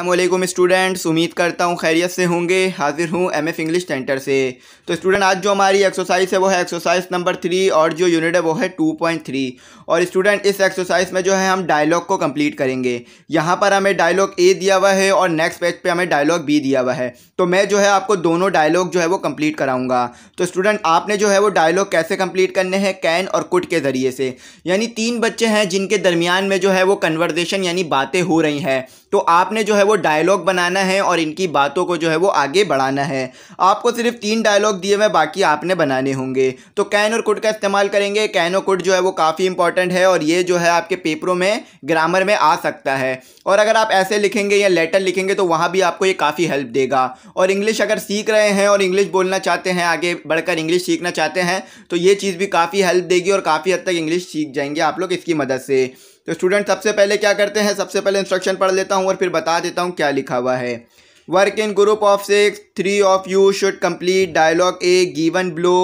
अल्लाम स्टूडेंट्स उम्मीद करता हूँ खैरियत से होंगे हाजिर हूँ एम एफ इंग्लिश सेंटर से तो स्टूडेंट आज जो हमारी एक्सरसाइज है वो है एक्सरसाइज नंबर थ्री और जो यूनिट है वो है टू पॉइंट थ्री और स्टूडेंट इस एक्सरसाइज में जो है हम डायलॉग को कंप्लीट करेंगे यहाँ पर हमें डायलॉग ए दिया हुआ है और नेक्स्ट पेज पर हमें डायलॉग बी दिया हुआ है तो मैं जो है आपको दोनों डायलॉग जो है वो कम्प्लीट कराऊँगा तो स्टूडेंट आपने जो है वो डायलॉग कैसे कम्प्लीट करने हैं कैन और कुट के ज़रिए से यानी तीन बच्चे हैं जिनके दरमियान में जो है वो कन्वर्जेशन यानी बातें हो रही हैं तो आपने जो है वो डायलॉग बनाना है और इनकी बातों को जो है वो आगे बढ़ाना है आपको सिर्फ तीन डायलॉग दिए हुए बाकी आपने बनाने होंगे तो कैन और कुड का इस्तेमाल करेंगे कैन और कुड जो है वो काफ़ी इंपॉर्टेंट है और ये जो है आपके पेपरों में ग्रामर में आ सकता है और अगर आप ऐसे लिखेंगे या लेटर लिखेंगे तो वहाँ भी आपको ये काफ़ी हेल्प देगा और इंग्लिश अगर सीख रहे हैं और इंग्लिश बोलना चाहते हैं आगे बढ़कर इंग्लिश सीखना चाहते हैं तो ये चीज़ भी काफ़ी हेल्प देगी और काफ़ी हद तक इंग्लिश सीख जाएंगे आप लोग इसकी मदद से तो स्टूडेंट सबसे पहले क्या करते हैं सबसे पहले इंस्ट्रक्शन पढ़ लेता हूँ और फिर बता देता हूँ क्या लिखा हुआ है work in group of six three of you should complete dialogue A given below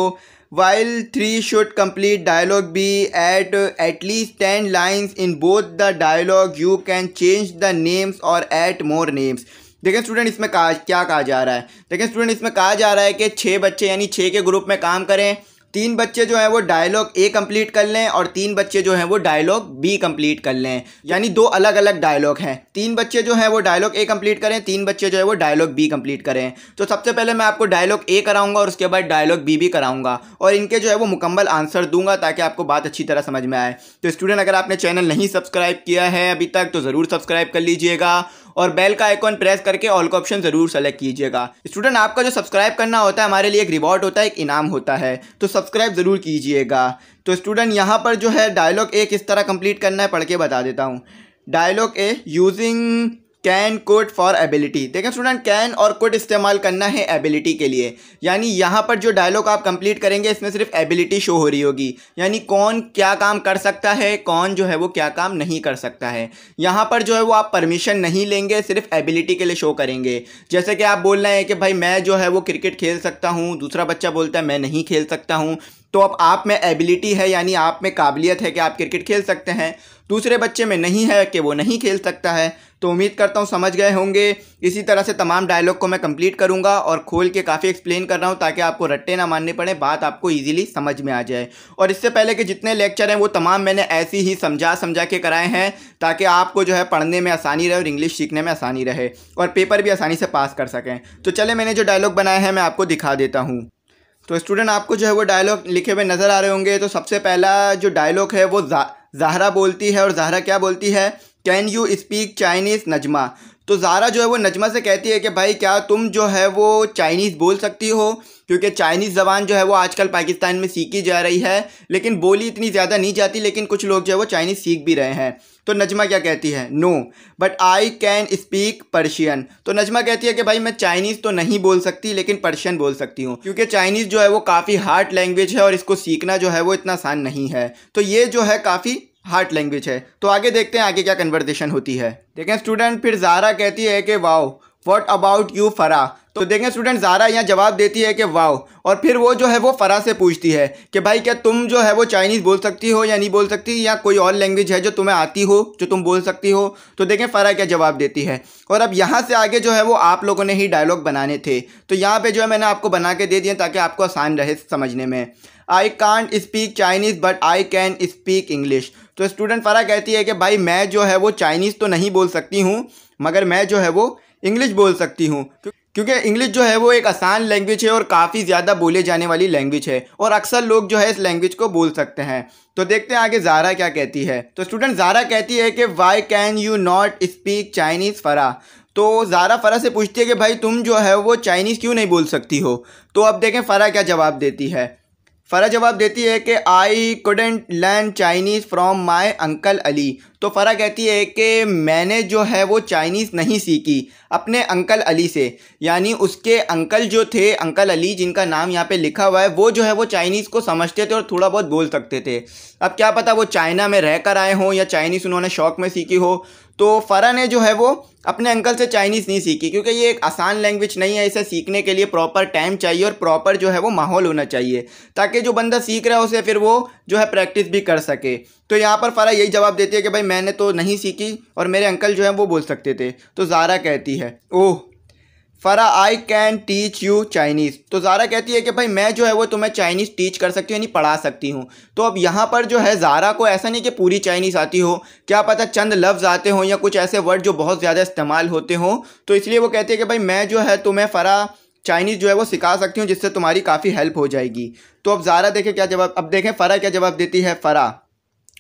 while three should complete dialogue B at at least ten lines in both the dialogue you can change the names और add more names देखें student इसमें कहा क्या कहा जा रहा है देखें स्टूडेंट इसमें कहा जा रहा है कि छः बच्चे यानी छः के ग्रुप में काम करें तीन बच्चे जो हैं वो डायलॉग ए कंप्लीट कर लें और तीन बच्चे जो हैं वो डायलॉग बी कंप्लीट कर लें यानी दो अलग अलग डायलॉग हैं तीन बच्चे जो हैं वो डायलॉग ए कंप्लीट करें तीन बच्चे जो है वो डायलॉग बी कंप्लीट करें तो सबसे पहले मैं आपको डायलॉग ए कराऊंगा और उसके बाद डायलॉग बी भी कराऊंगा और इनके जो है वो मुकम्मल आंसर दूंगा ताकि आपको बात अच्छी तरह समझ में आए तो स्टूडेंट अगर आपने चैनल नहीं सब्सक्राइब किया है अभी तक तो ज़रूर सब्सक्राइब कर लीजिएगा और बेल का आइकॉन प्रेस करके ऑल का ऑप्शन जरूर सेलेक्ट कीजिएगा स्टूडेंट आपका जो सब्सक्राइब करना होता है हमारे लिए एक रिवॉर्ड होता है एक इनाम होता है तो सब्सक्राइब जरूर कीजिएगा तो स्टूडेंट यहाँ पर जो है डायलॉग ए किस तरह कंप्लीट करना है पढ़ के बता देता हूँ dialogue A using can could for ability देखें स्टूडेंट कैन और कोट इस्तेमाल करना है एबिलिटी के लिए यानी यहाँ पर जो डायलॉग आप कंप्लीट करेंगे इसमें सिर्फ एबिलिटी शो हो रही होगी यानी कौन क्या काम कर सकता है कौन जो है वो क्या काम नहीं कर सकता है यहाँ पर जो है वो आप परमिशन नहीं लेंगे सिर्फ एबिलिटी के लिए शो करेंगे जैसे कि आप बोल रहे हैं कि भाई मैं जो है वो क्रिकेट खेल सकता हूँ दूसरा बच्चा बोलता है मैं नहीं खेल सकता हूँ तो अब आप में एबिलिटी है यानी आप में काबिलियत है कि आप क्रिकेट खेल सकते हैं दूसरे बच्चे में नहीं है कि वो नहीं खेल सकता है तो उम्मीद करता हूँ समझ गए होंगे इसी तरह से तमाम डायलॉग को मैं कंप्लीट करूँगा और खोल के काफ़ी एक्सप्लेन कर रहा हूँ ताकि आपको रट्टे ना मानने पड़े बात आपको ईजिली समझ में आ जाए और इससे पहले के जितने लेक्चर हैं वो तमाम मैंने ऐसे ही समझा समझा के कराए हैं ताकि आपको जो है पढ़ने में आसानी रहे और इंग्लिश सीखने में आसानी रहे और पेपर भी आसानी से पास कर सकें तो चले मैंने जो डायलॉग बनाए हैं मैं आपको दिखा देता हूँ तो स्टूडेंट आपको जो है वो डायलॉग लिखे हुए नज़र आ रहे होंगे तो सबसे पहला जो डायलॉग है वो जा, बोलती है और जहरा क्या बोलती है can you speak Chinese Najma तो जारा जो है वो नजमा से कहती है कि भाई क्या तुम जो है वो चाइनीज़ बोल सकती हो क्योंकि चाइनीज़ ज़बान जो है वो आजकल पाकिस्तान में सीखी जा रही है लेकिन बोली इतनी ज़्यादा नहीं जाती लेकिन कुछ लोग जो है वो चाइनीज़ सीख भी रहे हैं तो नजमा क्या कहती है no but I can speak Persian तो नजमा कहती है कि भाई मैं चाइनीज़ तो नहीं बोल सकती लेकिन पर्शियन बोल सकती हूँ क्योंकि चाइनीज़ जो है वो काफ़ी हार्ड लैंग्वेज है और इसको सीखना जो है वो इतना आसान नहीं है तो ये जो है काफ़ी हार्ट लैंग्वेज है तो आगे देखते हैं आगे क्या कन्वर्जेशन होती है देखें स्टूडेंट फिर जारा कहती है कि wow what about you Farah तो देखें स्टूडेंट ज़ारा यहाँ जवाब देती है कि वाओ और फिर वो जो है वो फ़रा से पूछती है कि भाई क्या तुम जो है वो चाइनीज़ बोल सकती हो या नहीं बोल सकती या कोई और लैंग्वेज है जो तुम्हें आती हो जो तुम बोल सकती हो तो देखें फ़रा क्या जवाब देती है और अब यहाँ से आगे जो है वो आप लोगों ने ही डायलॉग बनाने थे तो यहाँ पर जो है मैंने आपको बना के दे दिए ताकि आपको आसान रहे समझने में I can't speak Chinese but I can speak English तो स्टूडेंट फ़रा कहती है कि भाई मैं जो है वो चाइनीज़ तो नहीं बोल सकती हूँ मगर मैं जो है वो इंग्लिश बोल सकती हूँ क्योंकि इंग्लिश जो है वो एक आसान लैंग्वेज है और काफ़ी ज़्यादा बोले जाने वाली लैंग्वेज है और अक्सर लोग जो है इस लैंग्वेज को बोल सकते हैं तो देखते हैं आगे जारा क्या कहती है तो स्टूडेंट जारा कहती है कि why can you not speak Chinese Farah तो ज़ारा फ़रा से पूछती है कि भाई तुम जो है वो चाइनीज़ क्यों नहीं बोल सकती हो तो अब देखें फ़रा क्या जवाब देती है फ़रा जवाब देती है कि I couldn't learn Chinese from my uncle Ali तो फ़रा कहती है कि मैंने जो है वो चाइनीज़ नहीं सीखी अपने अंकल अली से यानी उसके अंकल जो थे अंकल अली जिनका नाम यहाँ पे लिखा हुआ है वो जो है वो चाइनीज़ को समझते थे और थोड़ा बहुत बोल सकते थे अब क्या पता वो चाइना में रह कर आए हों या चाइनीज़ उन्होंने शौक में सीखी हो तो फ़रा ने जो है वो अपने अंकल से चाइनीज़ नहीं सीखी क्योंकि ये एक आसान लैंग्वेज नहीं है इसे सीखने के लिए प्रॉपर टाइम चाहिए और प्रॉपर जो है वो माहौल होना चाहिए ताकि जो बंदा सीख रहा है उसे फिर वो जो है प्रैक्टिस भी कर सके तो यहाँ पर फ़रा यही जवाब देती है कि भाई मैंने तो नहीं सीखी और मेरे अंकल जो है वो बोल सकते थे तो ज़ारा कहती है oh Farah I can teach you Chinese तो ज़ारा कहती है कि भाई मैं जो है वो तुम्हें चाइनीज़ टीच कर सकती हूँ यानी पढ़ा सकती हूँ तो अब यहाँ पर जो है ज़ारा को ऐसा नहीं कि पूरी चाइनीज़ आती हो क्या पता चंद लफ्ज़ आते हों या कुछ ऐसे वर्ड जो बहुत ज़्यादा इस्तेमाल होते हों तो इसलिए वो कहती है कि भाई मैं जो है तुम्हें फ़रा चाइनीज़ जो है वो सिखा सकती हूँ जिससे तुम्हारी काफ़ी हेल्प हो जाएगी तो अब ज़ारा देखें क्या जवाब अब देखें फ़रा क्या जवाब देती है Farah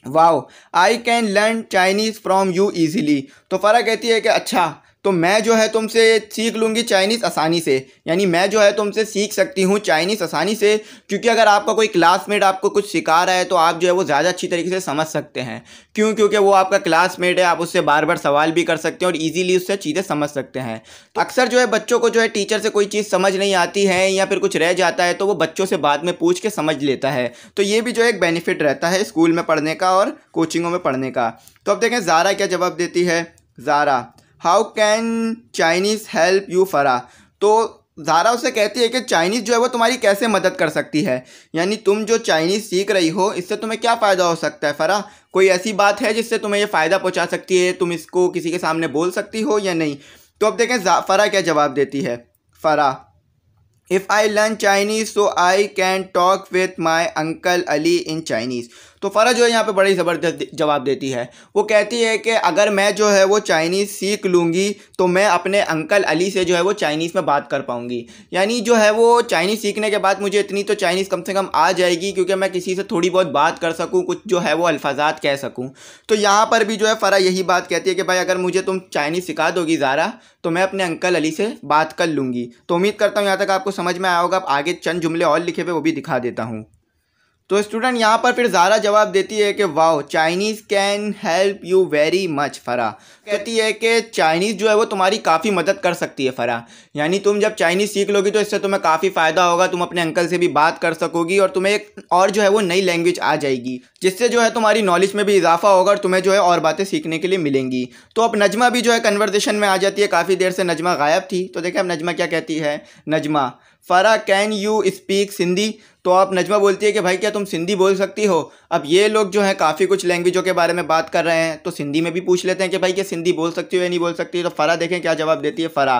wow I can learn Chinese from you easily तो फ़रा कहती है कि अच्छा तो मैं जो है तुमसे सीख लूँगी चाइनीज़ आसानी से यानी मैं जो है तुमसे सीख सकती हूँ चाइनीज़ आसानी से क्योंकि अगर आपका कोई क्लासमेट आपको कुछ सिखा रहा है तो आप जो है वो ज़्यादा अच्छी तरीके से समझ सकते हैं क्यों क्योंकि वो आपका क्लासमेट है आप उससे बार बार सवाल भी कर सकते हैं और ईजिली उससे चीज़ें समझ सकते हैं तो अक्सर जो है बच्चों को जो है टीचर से कोई चीज़ समझ नहीं आती है या फिर कुछ रह जाता है तो वो बच्चों से बाद में पूछ के समझ लेता है तो ये भी जो है एक बेनिफिट रहता है स्कूल में पढ़ने का और कोचिंगों में पढ़ने का तो अब देखें ज़ारा क्या जवाब देती है Zara how can Chinese help you Farah तो ज़ारा उसे कहती है कि चाइनीज़ जो है वो तुम्हारी कैसे मदद कर सकती है यानी तुम जो चाइनीज़ सीख रही हो इससे तुम्हें क्या फ़ायदा हो सकता है फ़रा कोई ऐसी बात है जिससे तुम्हें ये फ़ायदा पहुंचा सकती है तुम इसको किसी के सामने बोल सकती हो या नहीं तो अब देखें फ़रा क्या जवाब देती है Farah if I learn Chinese so I can talk with my uncle Ali in Chinese तो फ़रा जो है यहाँ पे बड़ी ज़बरदस्त जवाब देती है वो कहती है कि अगर मैं जो है वो चाइनीज़ सीख लूँगी तो मैं अपने अंकल अली से जो है वो चाइनीज़ में बात कर पाऊँगी यानी जो है वो चाइनीज़ सीखने के बाद मुझे इतनी तो चाइनीज़ कम से कम आ जाएगी क्योंकि मैं किसी से थोड़ी बहुत बात कर सकूँ कुछ जो है वो अल्फाजात कह सकूँ तो यहाँ पर भी जो है फ़रा यही बात कहती है कि भाई अगर मुझे तुम चाइनीज़ सिखा दोगी ज़ारा तो मैं अपने अंकल अली से बात कर लूँगी तो उम्मीद करता हूँ यहाँ तक आपको समझ में आया होगा आप आगे चंद जुमले और लिखे हुए वो भी दिखा देता हूँ तो स्टूडेंट यहाँ पर फिर ज़ारा जवाब देती है कि wow Chinese can help you very much Farah कहती है कि चाइनीज़ जो है वो तुम्हारी काफ़ी मदद कर सकती है फ़रा यानी तुम जब चाइनीज़ सीख लोगी तो इससे तुम्हें काफ़ी फ़ायदा होगा तुम अपने अंकल से भी बात कर सकोगी और तुम्हें एक और जो है वो नई लैंग्वेज आ जाएगी जिससे जो है तुम्हारी नॉलेज में भी इजाफा होगा और तुम्हें जो है और बातें सीखने के लिए मिलेंगी तो अब नजमा भी जो है कन्वर्जेशन में आ जाती है काफ़ी देर से नजमा गायब थी तो देखिए अब नजमा क्या कहती है Najma Farah can you speak Sindhi तो आप नजमा बोलती है कि भाई क्या तुम सिंधी बोल सकती हो अब ये लोग जो है काफ़ी कुछ लैंग्वेजों के बारे में बात कर रहे हैं तो सिंधी में भी पूछ लेते हैं कि भाई क्या सिंधी बोल सकती हो या नहीं बोल सकती तो फ़रा देखें क्या जवाब देती है Farah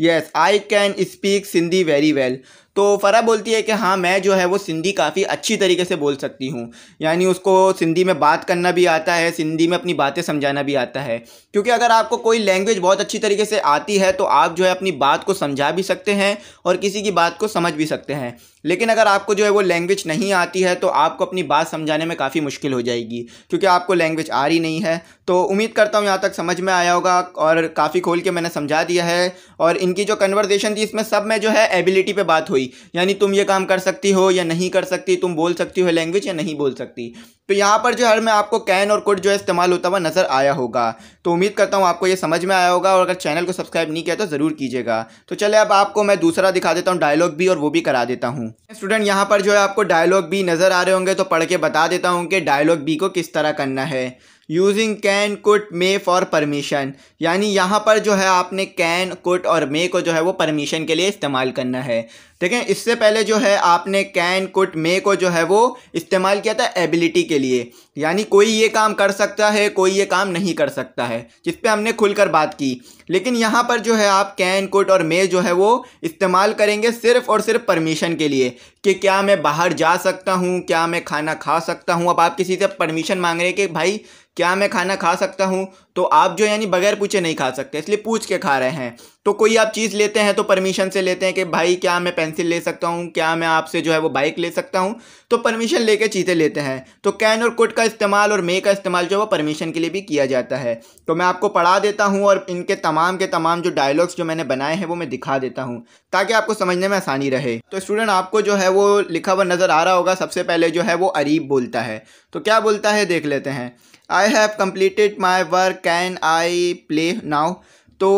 yes I can speak Sindhi very well तो फ़रा बोलती है कि हाँ मैं जो है वो सिंधी काफ़ी अच्छी तरीके से बोल सकती हूँ यानी उसको सिंधी में बात करना भी आता है सिंधी में अपनी बातें समझाना भी आता है क्योंकि अगर आपको कोई लैंग्वेज बहुत अच्छी तरीके से आती है तो आप जो है अपनी बात को समझा भी सकते हैं और किसी की बात को समझ भी सकते हैं लेकिन अगर आपको जो है वो लैंग्वेज नहीं आती है तो आपको अपनी बात समझाने में काफ़ी मुश्किल हो जाएगी क्योंकि आपको लैंग्वेज आ रही नहीं है तो उम्मीद करता हूँ यहाँ तक समझ में आया होगा और काफ़ी खोल के मैंने समझा दिया है और इनकी जो कन्वर्जेशन थी इसमें सब में जो है एबिलिटी पर बात हुई कोई यानी तुम ये काम कर सकती हो या नहीं कर सकती तुम बोल सकती हो लैंग्वेज या नहीं बोल सकती तो यहाँ पर जो हर में आपको कैन और कुड जो है इस्तेमाल होता हुआ नज़र आया होगा तो उम्मीद करता हूँ आपको ये समझ में आया होगा और अगर चैनल को सब्सक्राइब नहीं किया तो ज़रूर कीजिएगा तो चले अब आपको मैं दूसरा दिखा देता हूँ डायलॉग भी और वो भी करा देता हूँ स्टूडेंट यहाँ पर जो है आपको डायलॉग भी नज़र आ रहे होंगे तो पढ़ के बता देता हूँ कि डायलॉग बी को किस तरह करना है यूजिंग कैन कुट मे फॉर परमिशन यानी यहाँ पर जो है आपने कैन कुट और मे को जो है वो परमिशन के लिए इस्तेमाल करना है ठीक है इससे पहले जो है आपने कैन कुट मे को जो है वो इस्तेमाल किया था एबिलिटी के लिए यानी कोई ये काम कर सकता है कोई ये काम नहीं कर सकता है जिस पर हमने खुलकर बात की लेकिन यहाँ पर जो है आप कैन कुट और मे जो है वो इस्तेमाल करेंगे सिर्फ और सिर्फ परमिशन के लिए कि क्या मैं बाहर जा सकता हूँ क्या मैं खाना खा सकता हूँ अब आप किसी से परमिशन मांग रहे हैं कि भाई क्या मैं खाना खा सकता हूँ तो आप जो यानी बगैर पूछे नहीं खा सकते इसलिए पूछ के खा रहे हैं तो कोई आप चीज़ लेते हैं तो परमिशन से लेते हैं कि भाई क्या मैं पेंसिल ले सकता हूँ क्या मैं आपसे जो है वो बाइक ले सकता हूँ तो परमिशन लेके चीज़ें लेते हैं तो कैन और कुड का इस्तेमाल और मे का इस्तेमाल जो है वो परमिशन के लिए भी किया जाता है तो मैं आपको पढ़ा देता हूँ और इनके तमाम के तमाम जो डायलॉग्स जो मैंने बनाए हैं वो मैं दिखा देता हूँ ताकि आपको समझने में आसानी रहे तो स्टूडेंट आपको जो है वो लिखा हुआ नज़र आ रहा होगा सबसे पहले जो है वो अरीब बोलता है तो क्या बोलता है देख लेते हैं I have completed my work can I play now तो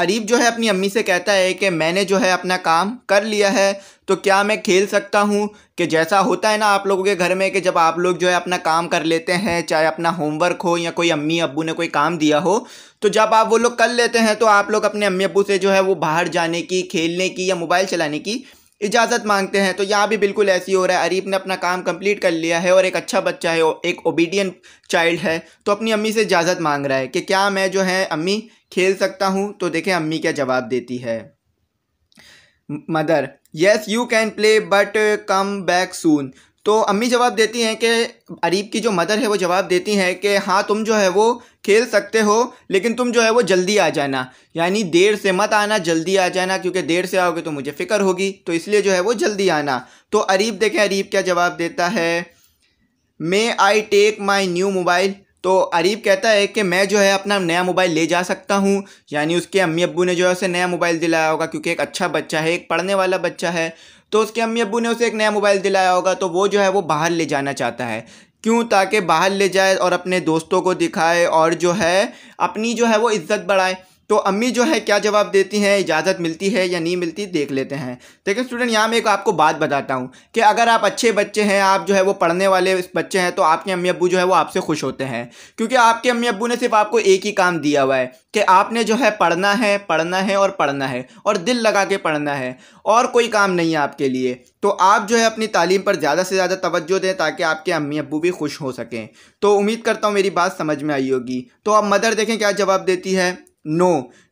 अरीब जो है अपनी अम्मी से कहता है कि मैंने जो है अपना काम कर लिया है तो क्या मैं खेल सकता हूँ कि जैसा होता है ना आप लोगों के घर में कि जब आप लोग जो है अपना काम कर लेते हैं चाहे अपना होमवर्क हो या कोई अम्मी अब्बू ने कोई काम दिया हो तो जब आप वो लोग कर लेते हैं तो आप लोग अपने अम्मी अबू से जो है वो बाहर जाने की खेलने की या मोबाइल चलाने की इजाज़त मांगते हैं तो यहाँ भी बिल्कुल ऐसी हो रहा है अरीब ने अपना काम कंप्लीट कर लिया है और एक अच्छा बच्चा है एक ओबीडियंट चाइल्ड है तो अपनी अम्मी से इजाज़त मांग रहा है कि क्या मैं जो है अम्मी खेल सकता हूँ तो देखें अम्मी क्या जवाब देती है mother yes you can play but come back soon तो अम्मी जवाब देती हैं कि अरीब की जो मदर है वो जवाब देती हैं कि हाँ तुम जो है वो खेल सकते हो लेकिन तुम जो है वो जल्दी आ जाना यानी देर से मत आना जल्दी आ जाना क्योंकि देर से आओगे तो मुझे फ़िक्र होगी तो इसलिए जो है वो जल्दी आना तो अरीब देखें अरीब क्या जवाब देता है may I take my new mobile तो अरीब कहता है कि मैं जो है अपना नया मोबाइल ले जा सकता हूँ यानी उसके अम्मी अबू ने जो है उसे नया मोबाइल दिलाया होगा क्योंकि एक अच्छा बच्चा है एक पढ़ने वाला बच्चा है तो उसके अम्मी अबू ने उसे एक नया मोबाइल दिलाया होगा तो वो जो है वो बाहर ले जाना चाहता है क्यों ताकि बाहर ले जाए और अपने दोस्तों को दिखाए और जो है अपनी जो है वो इज़्ज़त बढ़ाए तो अम्मी जो है क्या जवाब देती हैं इजाज़त मिलती है या नहीं मिलती देख लेते हैं देखिए स्टूडेंट यहाँ मैं एक आपको बात बताता हूँ कि अगर आप अच्छे बच्चे हैं आप जो है वो पढ़ने वाले बच्चे हैं तो आपके अम्मी अबू जो है वो आपसे खुश होते हैं क्योंकि आपके अम्मी अबू ने सिर्फ आपको एक ही काम दिया हुआ है कि आपने जो है पढ़ना है पढ़ना है और पढ़ना है और दिल लगा के पढ़ना है और कोई काम नहीं है आपके लिए तो आप जो है अपनी तालीम पर ज़्यादा से ज़्यादा तवज्जो दें ताकि आपके अम्मी अबू भी खुश हो सकें तो उम्मीद करता हूँ मेरी बात समझ में आई होगी तो अब मदर देखें क्या जवाब देती है no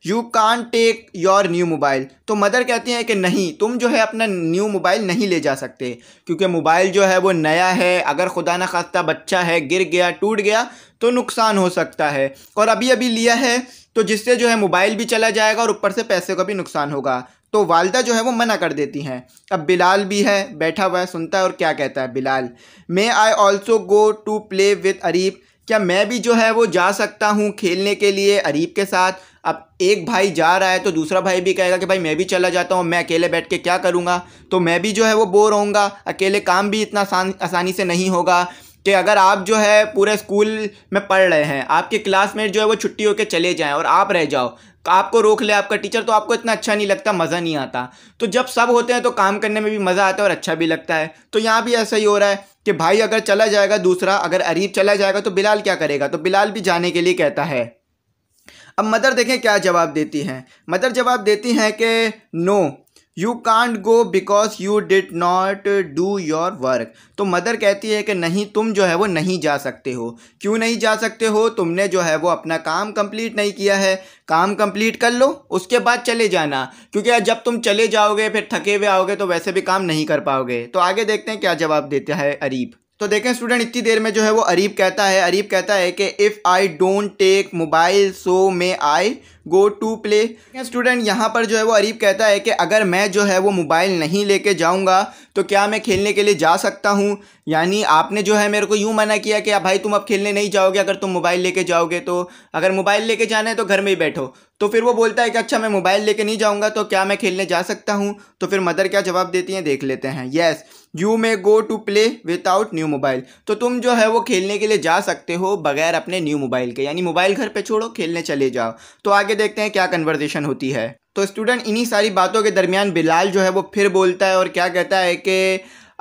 you can't take your new mobile तो मदर कहती हैं कि नहीं तुम जो है अपना न्यू मोबाइल नहीं ले जा सकते क्योंकि मोबाइल जो है वो नया है अगर खुदा न खास्ता बच्चा है गिर गया टूट गया तो नुकसान हो सकता है और अभी अभी लिया है तो जिससे जो है मोबाइल भी चला जाएगा और ऊपर से पैसे का भी नुकसान होगा तो वालदा जो है वो मना कर देती हैं अब बिलाल भी है बैठा हुआ है सुनता है और क्या कहता है Bilal may I also go to play with Areeb क्या मैं भी जो है वो जा सकता हूँ खेलने के लिए अरीब के साथ अब एक भाई जा रहा है तो दूसरा भाई भी कहेगा कि भाई मैं भी चला जाता हूँ मैं अकेले बैठ के क्या करूँगा तो मैं भी जो है वो बोर होऊंगा अकेले काम भी इतना आसान आसानी से नहीं होगा कि अगर आप जो है पूरे स्कूल में पढ़ रहे हैं आपके क्लासमेट जो है वो छुट्टी होकर चले जाएँ और आप रह जाओ आपको रोक ले आपका टीचर तो आपको इतना अच्छा नहीं लगता मज़ा नहीं आता तो जब सब होते हैं तो काम करने में भी मज़ा आता है और अच्छा भी लगता है तो यहाँ भी ऐसा ही हो रहा है कि भाई अगर चला जाएगा दूसरा अगर अरीब चला जाएगा तो बिलाल क्या करेगा तो बिलाल भी जाने के लिए कहता है अब मदर देखें क्या जवाब देती हैं मदर जवाब देती हैं कि no you can't go because you did not do your work तो मदर कहती है कि नहीं तुम जो है वो नहीं जा सकते हो क्यों नहीं जा सकते हो तुमने जो है वो अपना काम कंप्लीट नहीं किया है काम कंप्लीट कर लो उसके बाद चले जाना क्योंकि जब तुम चले जाओगे फिर थके हुए आओगे तो वैसे भी काम नहीं कर पाओगे तो आगे देखते हैं क्या जवाब देता है अरीब तो देखें स्टूडेंट इतनी देर में जो है वो अरीब कहता है अरीब कहता है कि if I don't take mobile so may I go to play student यहाँ पर जो है वो अरीब कहता है कि अगर मैं जो है वो मोबाइल नहीं लेके जाऊँगा तो क्या मैं खेलने के लिए जा सकता हूँ यानी आपने जो है मेरे को यूँ मना किया कि भाई तुम अब खेलने नहीं जाओगे अगर तुम मोबाइल लेके जाओगे तो अगर मोबाइल लेके जाना है तो घर में ही बैठो तो फिर वो बोलता है कि अच्छा मैं मोबाइल लेके नहीं जाऊँगा तो क्या मैं खेलने जा सकता हूँ तो फिर मदर क्या जवाब देती हैं देख लेते हैं yes yes. You may go to play without new mobile तो तुम जो है वो खेलने के लिए जा सकते हो बगैर अपने न्यू मोबाइल के यानी मोबाइल घर पे छोड़ो खेलने चले जाओ तो आगे देखते हैं क्या कन्वर्जेशन होती है तो स्टूडेंट इन्हीं सारी बातों के दरमियान बिलाल जो है वो फिर बोलता है और क्या कहता है कि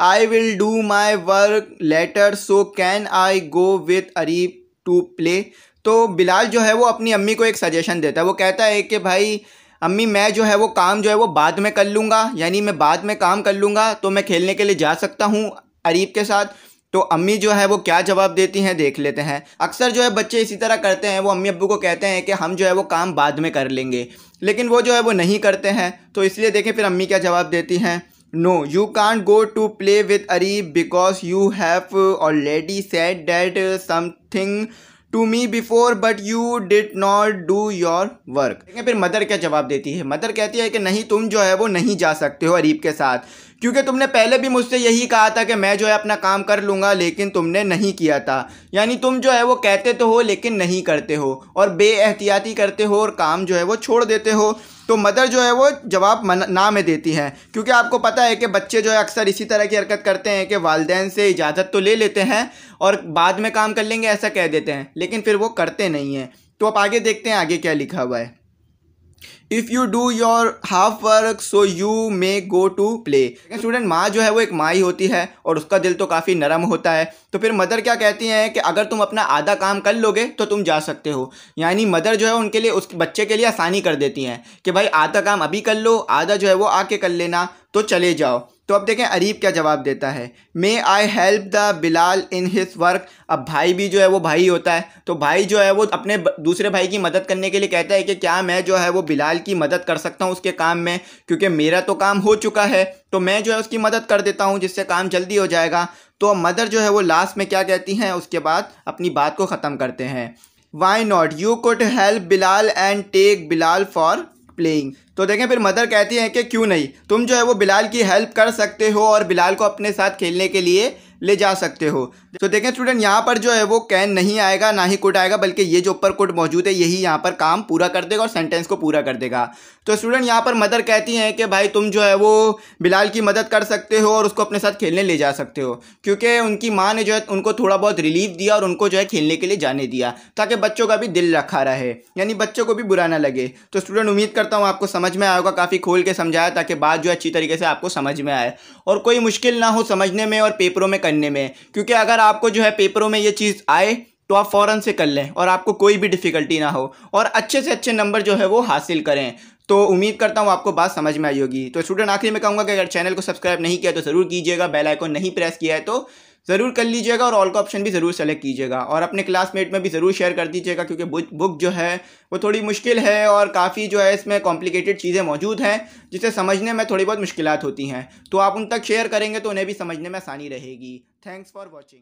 I will do my work later so can I go with Areeb to play तो बिलाल जो है वो अपनी अम्मी को एक सजेशन देता है वो कहता है कि भाई अम्मी मैं जो है वो काम जो है वो बाद में कर लूँगा यानी मैं बाद में काम कर लूँगा तो मैं खेलने के लिए जा सकता हूँ अरीब के साथ तो अम्मी जो है वो क्या जवाब देती हैं देख लेते हैं अक्सर जो है बच्चे इसी तरह करते हैं वो अम्मी अब्बू को कहते हैं कि हम जो है वो काम बाद में कर लेंगे लेकिन वो जो है वो नहीं करते हैं तो इसलिए देखें फिर अम्मी क्या जवाब देती हैं no you can't go to play with Areeb because you have already said that something to me before but you did not do your work लेकिन फिर मदर क्या जवाब देती है मदर कहती है कि नहीं तुम जो है वो नहीं जा सकते हो अरीब के साथ क्योंकि तुमने पहले भी मुझसे यही कहा था कि मैं जो है अपना काम कर लूँगा लेकिन तुमने नहीं किया था यानी तुम जो है वो कहते तो हो लेकिन नहीं करते हो और बेएहतियाती करते हो और काम जो है वो छोड़ देते हो तो मदर जो है वो जवाब ना में देती हैं क्योंकि आपको पता है कि बच्चे जो है अक्सर इसी तरह की हरकत करते हैं कि वालदेन से इजाज़त तो ले लेते हैं और बाद में काम कर लेंगे ऐसा कह देते हैं लेकिन फिर वो करते नहीं हैं तो आप आगे देखते हैं आगे क्या लिखा हुआ है if you do your half work so you may go to play student माँ जो है वो एक माँ ही होती है और उसका दिल तो काफ़ी नरम होता है तो फिर मदर क्या कहती हैं कि अगर तुम अपना आधा काम कर लोगे तो तुम जा सकते हो यानी मदर जो है उनके लिए उस बच्चे के लिए आसानी कर देती हैं कि भाई आधा काम अभी कर लो आधा जो है वो आके कर लेना तो चले जाओ तो अब देखें अरीब क्या जवाब देता है may I help the Bilal in his work अब भाई भी जो है वो भाई होता है तो भाई जो है वो अपने दूसरे भाई की मदद करने के लिए कहता है कि क्या मैं जो है वो बिलाल की मदद कर सकता हूँ उसके काम में क्योंकि मेरा तो काम हो चुका है तो मैं जो है उसकी मदद कर देता हूँ जिससे काम जल्दी हो जाएगा तो मदर जो है वो लास्ट में क्या कहती हैं उसके बाद अपनी बात को ख़त्म करते हैं why not you could help Bilal and take Bilal for playing तो देखें फिर मदर कहती हैं कि क्यों नहीं तुम जो है वो बिलाल की हेल्प कर सकते हो और बिलाल को अपने साथ खेलने के लिए ले जा सकते हो तो देखें स्टूडेंट यहाँ पर जो है वो कैन नहीं आएगा ना ही कुट आएगा बल्कि ये जो ऊपर कुट मौजूद है यही यहाँ पर काम पूरा कर देगा और सेंटेंस को पूरा कर देगा तो स्टूडेंट यहाँ पर मदर कहती हैं कि भाई तुम जो है वो बिलाल की मदद कर सकते हो और उसको अपने साथ खेलने ले जा सकते हो क्योंकि उनकी माँ ने जो है उनको थोड़ा बहुत रिलीफ दिया और उनको जो है खेलने के लिए जाने दिया ताकि बच्चों का भी दिल रखा रहे यानी बच्चों को भी बुरा ना लगे तो स्टूडेंट उम्मीद करता हूँ आपको समझ में आएगा काफ़ी खोल के समझाया ताकि बात जो है अच्छी तरीके से आपको समझ में आए और कोई मुश्किल ना हो समझने में और पेपरों में करने में क्योंकि अगर आपको जो है पेपरों में ये चीज़ आए तो आप फ़ौरन से कर लें और आपको कोई भी डिफ़िकल्टी ना हो और अच्छे से अच्छे नंबर जो है वो हासिल करें तो उम्मीद करता हूँ आपको बात समझ में आई होगी तो स्टूडेंट आखिर में कहूँगा कि अगर चैनल को सब्सक्राइब नहीं किया तो ज़रूर कीजिएगा बेल आइकॉन नहीं प्रेस किया है तो ज़रूर कर लीजिएगा और ऑल का ऑप्शन भी ज़रूर सेलेक्ट कीजिएगा और अपने क्लासमेट में भी ज़रूर शेयर कर दीजिएगा क्योंकि बुक जो है वो थोड़ी मुश्किल है और काफ़ी जो है इसमें कॉम्प्लिकेटेड चीज़ें मौजूद हैं जिसे समझने में थोड़ी बहुत मुश्किल होती हैं तो आप उन तक शेयर करेंगे तो उन्हें भी समझने में आसानी रहेगी थैंक्स फॉर वॉचिंग